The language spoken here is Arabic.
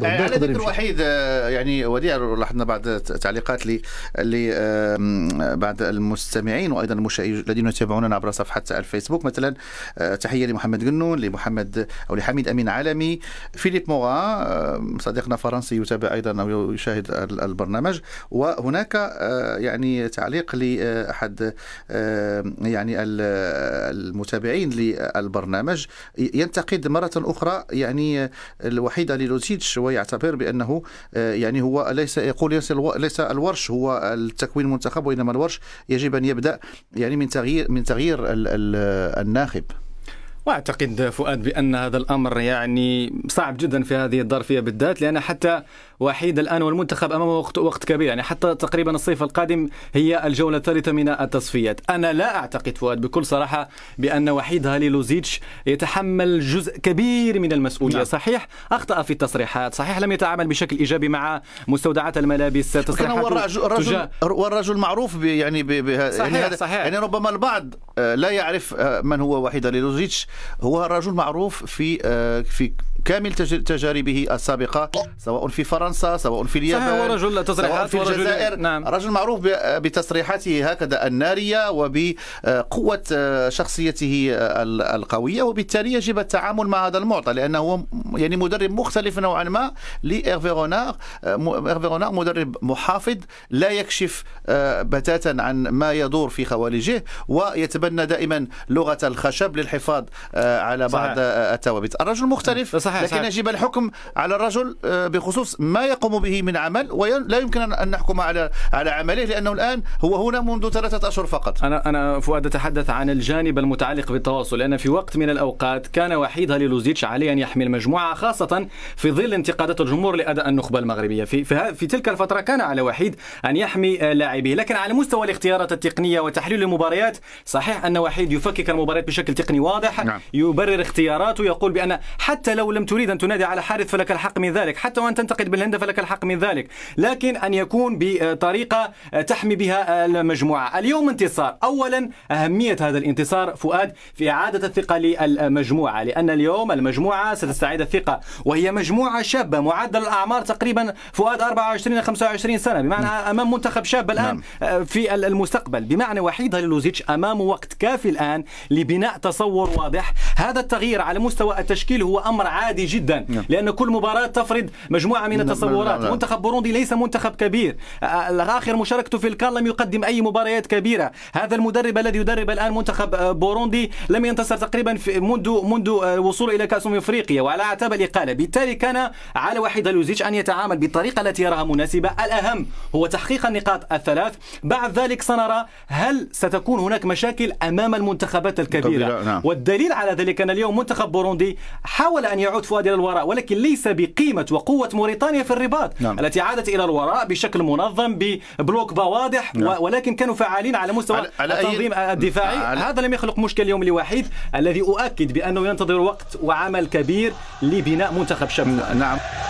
طيب، انا آه، ذكر وحيد آه، يعني وديع لاحظنا بعض التعليقات لي بعد المستمعين وايضا المشاهدين الذين يتابعوننا عبر صفحه الفيسبوك مثلا آه، تحيه لمحمد قنون لمحمد او لحميد امين عالمي فيليب موغا صديقنا فرنسي يتابع ايضا او يشاهد البرنامج وهناك يعني تعليق لاحد يعني المتابعين للبرنامج ينتقد مره اخرى يعني الوحيده للوتيتش ويعتبر بانه آه، يعني هو ليس يقول ليس الورش هو التكوين المنتخب وانما الورش يجب ان يبدا يعني من تغيير من تغيير الناخب واعتقد فؤاد بان هذا الامر يعني صعب جدا في هذه الظرفيه بالذات لان حتى وحيد الان والمنتخب امامه وقت وقت كبير يعني حتى تقريبا الصيف القادم هي الجوله الثالثه من التصفيات انا لا اعتقد فؤاد بكل صراحه بان وحيد هاليلوزيتش يتحمل جزء كبير من المسؤوليه نعم. صحيح اخطا في التصريحات صحيح لم يتعامل بشكل ايجابي مع مستودعات الملابس تصريحات والرجل, والرجل معروف يعني بهذا يعني صحيح, يعني صحيح يعني ربما البعض آه، لا يعرف آه، من هو وحيد ليلوزيتش هو رجل معروف في آه، في كامل تجاربه السابقه سواء في فرنسا سواء في اليابان هو رجل تصريحات في الجزائر نعم. رجل معروف بتصريحاته هكذا الناريه وبقوه شخصيته القويه وبالتالي يجب التعامل مع هذا المعطى لانه يعني مدرب مختلف نوعا ما لايرفي رونار ايرفي رونار مدرب محافظ لا يكشف بتاتا عن ما يدور في خوالجه ويتبنى استخدمنا دائما لغه الخشب للحفاظ آه، على بعض آه، الثوابت الرجل مختلف صحيح لكن صحيح. يجب الحكم على الرجل آه، بخصوص ما يقوم به من عمل ولا يمكن ان نحكم على على عمله لانه الان هو هنا منذ ثلاثه اشهر فقط انا انا فؤاد اتحدث عن الجانب المتعلق بالتواصل لان في وقت من الاوقات كان وحيد هليلوزيتش عليه ان يحمي المجموعه خاصه في ظل انتقادات الجمهور لاداء النخبه المغربيه في في, في تلك الفتره كان على وحيد ان يحمي لاعبيه لكن على مستوى الاختيارات التقنيه وتحليل المباريات صحيح أن وحيد يفكك المباريات بشكل تقني واضح نعم. يبرر اختياراته يقول بأن حتى لو لم تريد أن تنادي على حارث فلك الحق من ذلك حتى وأن تنتقد بالهند فلك الحق من ذلك لكن أن يكون بطريقة تحمي بها المجموعة اليوم انتصار أولا أهمية هذا الانتصار فؤاد في إعادة الثقة للمجموعة لأن اليوم المجموعة ستستعيد الثقة وهي مجموعة شابة معدل الأعمار تقريبا فؤاد 24 25 سنة بمعنى أمام منتخب شاب الآن نعم. في المستقبل بمعنى وحيد هللوزيتش أمامه وقت وقت كافي الآن لبناء تصور واضح هذا التغيير على مستوى التشكيل هو أمر عادي جدا نعم. لأن كل مباراة تفرض مجموعة من نعم، نعم، التصورات منتخب بوروندي ليس منتخب كبير آخر مشاركته في الكار لم يقدم أي مباريات كبيرة هذا المدرب الذي يدرب الآن منتخب بوروندي لم ينتصر تقريبا منذ منذ وصوله إلى كأس أفريقيا وعلى اعتاب الإقالة بالتالي كان على وحيد لوزيتش أن يتعامل بالطريقة التي يراها مناسبة الأهم هو تحقيق النقاط الثلاث بعد ذلك سنرى هل ستكون هناك مشاكل القليل امام المنتخبات الكبيره نعم. والدليل على ذلك ان اليوم منتخب بوروندي حاول ان يعود فؤاد الى الوراء ولكن ليس بقيمه وقوه موريتانيا في الرباط نعم. التي عادت الى الوراء بشكل منظم ببلوك بواضح نعم. ولكن كانوا فعالين على مستوى على... التنظيم أي... الدفاعي نعم، على... هذا لم يخلق مشكل اليوم لوحيد الذي اؤكد بانه ينتظر وقت وعمل كبير لبناء منتخب شبكة نعم